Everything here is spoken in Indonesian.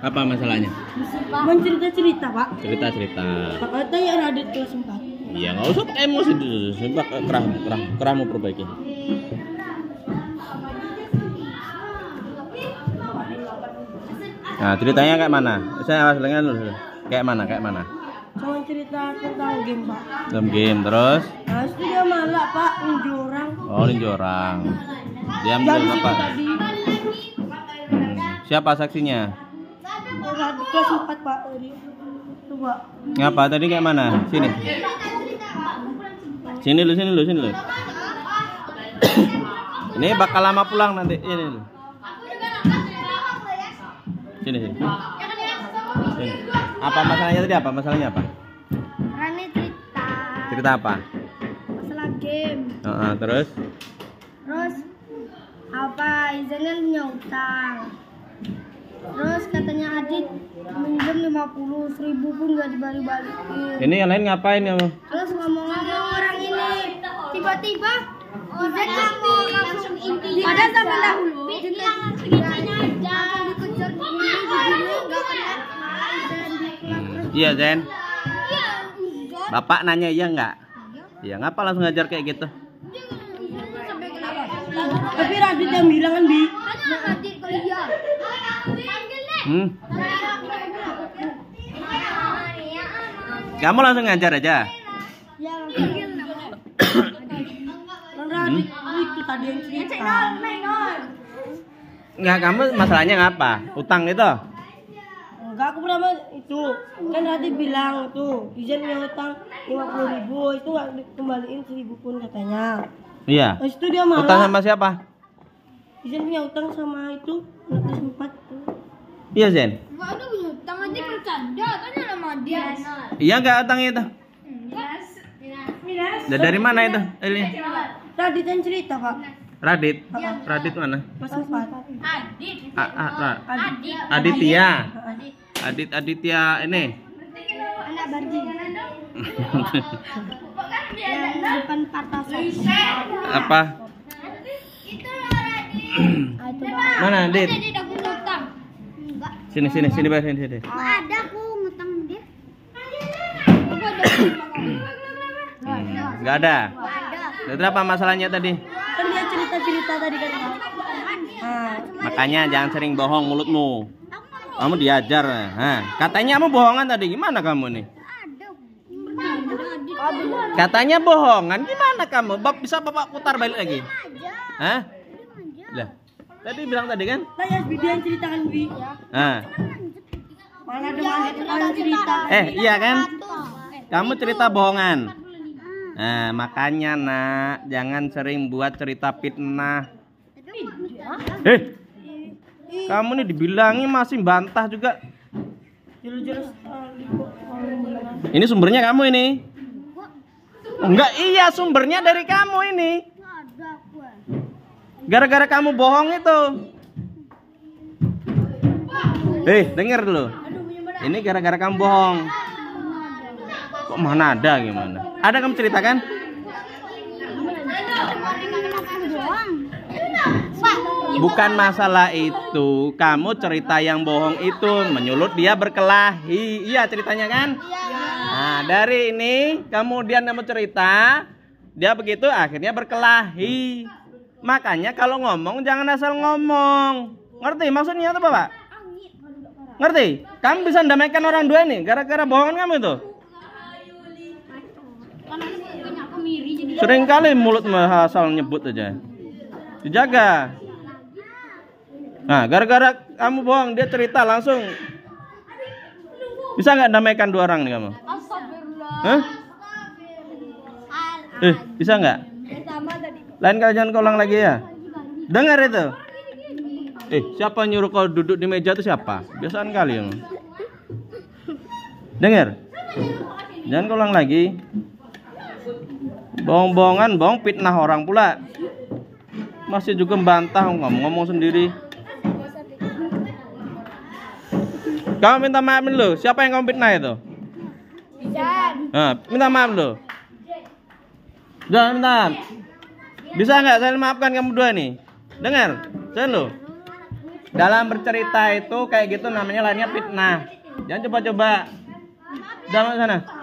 Apa masalahnya? Mencerita-cerita, Pak. Cerita-cerita. kata ya radit tuh sempat Iya, nggak usah pakai emosi dulu sempat kerah, kerah, kerah mau perbaiki. Nah, ceritanya kayak mana? Saya awas dengan dulu. Kayak mana? Kayak mana? Cuma cerita tentang game, Pak. Dalam game, terus? Nah, terus dia malah, Pak, ninju orang. Oh, ninju orang. Dia ambil apa? Siapa saksinya? Udah kelas 4 Pak tadi. Coba. Ngapa tadi kayak mana? Sini. Sini lu, sini lu, sini lu. Ini bakal lama pulang nanti. Ini lu. Sini, sini. Sini. Apa masalahnya tadi apa? Masalahnya apa? Rani cerita. Cerita apa? Masalah game. Uh -huh, terus? Terus apa izinnya punya utang terus katanya Adit minjem 50 ribu pun nggak dibalik-balikin ini yang lain ngapain ya terus ngomong aja orang ini tiba-tiba Ojek -tiba, langsung intinya padahal sama dahulu intinya aja dikejar gak iya Zen iya. Bapak nanya iya enggak? Iya, ngapa langsung ngajar kayak gitu? Iya. Tapi Radit yang bilang kan Hmm? Kamu langsung ngajar aja. Ya, hmm? kamu masalahnya ngapa? Utang itu? Enggak, aku pernah itu kan tadi bilang tuh Ijen punya utang lima puluh ribu itu nggak kembaliin seribu pun katanya. Iya. Terus itu dia malah. Utang sama siapa? Ijen punya utang sama itu anak Iya Zen. Enggak ada iya. bercanda kan nama dia. Iya enggak iya, tangannya itu? Minas. Dari mana itu? Ini. Radit yang cerita kak. Radit. Iya, Radit mana? Mas Adit. Adit. Aditya. Adit Aditya ini. Anak Apa? Nah, mana Adit? Sini sini sini bay sini sini. ada aku ngutang dia. Enggak ada. Enggak ada. apa masalahnya tadi? Kan dia cerita-cerita tadi kan. Ah. Makanya jangan sering bohong mulutmu. Kamu diajar. Katanya kamu bohongan tadi. Gimana kamu nih? Katanya bohongan. Gimana kamu? bisa Bapak putar balik lagi? Hah? Lah. Tadi bilang tadi kan? Tadi nah, yang Bidian ceritakan Bi. Nah. Mana ada mana cerita. Eh, iya kan? Kamu cerita bohongan. Nah, makanya nak jangan sering buat cerita fitnah. Eh, kamu nih dibilangin masih bantah juga. Eh, ini sumbernya kamu ini. Enggak, iya sumbernya dari kamu ini. Gara-gara kamu bohong itu. Eh, denger dulu. Ini gara-gara kamu bohong. Kok mana ada gimana? Ada kamu ceritakan? Bukan masalah itu, kamu cerita yang bohong itu menyulut dia berkelahi. Iya ceritanya kan? Nah, dari ini kemudian kamu cerita dia begitu akhirnya berkelahi. Makanya kalau ngomong jangan asal ngomong. Ngerti maksudnya apa, bapak? Ngerti? Kamu bisa ndamaikan orang dua ini gara-gara bohongan kamu itu. Sering kali mulut asal nyebut aja. Dijaga. Nah, gara-gara kamu bohong, dia cerita langsung. Bisa nggak ndamaikan dua orang nih kamu? Hah? Eh, bisa nggak? Lain kali jangan kau lagi ya. Dengar itu. Eh, siapa nyuruh kau duduk di meja itu siapa? Biasaan kali yang. Dengar. Jangan kau ulang lagi. Bohong-bohongan, bohong fitnah orang pula. Masih juga membantah ngomong-ngomong sendiri. Kamu minta maaf dulu. Siapa yang kamu fitnah itu? Nah, minta maaf dulu. Jangan minta maaf. Bisa nggak saya maafkan kamu dua nih? Dengar, saya lo. Dalam bercerita itu kayak gitu namanya lainnya fitnah. Jangan coba-coba. Jangan sana.